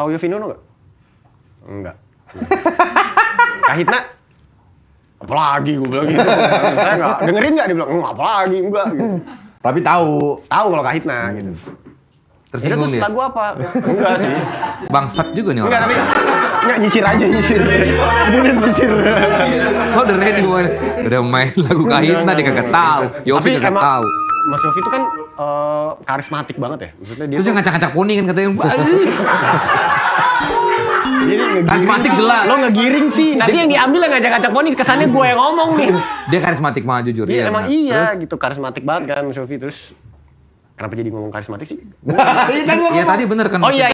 Tahu Yovinono nggak? Enggak. Kahitna? Apalagi gue bilang gitu. Saya nggak dengerin nggak dia bilang, enggak hmm, apalagi enggak. Gitu. Tapi tahu, tahu kalau Kahitna gitu. Tersinggung dia. Lagu apa? Enggak sih. Bangsat juga nih orang. Enggak, tapi enggak nyisir aja nyisir. Kemudian nyisir. Oh, udah ready Udah main lagu Kahitna dia kagak tahu. Yofi kagak tahu. Mas Yofi itu kan uh, karismatik banget ya. Maksudnya dia Terus tuh... yang ngacak-ngacak poni kan katanya. karismatik jelas. Lo ngegiring sih. Nanti yang diambil yang ngajak-ngajak poni kesannya gue yang ngomong nih. Dia karismatik mah jujur ya. Emang iya gitu karismatik banget kan Sofi terus. Kenapa jadi ngomong karismatik sih? Iya tadi bener kan. Oh iya.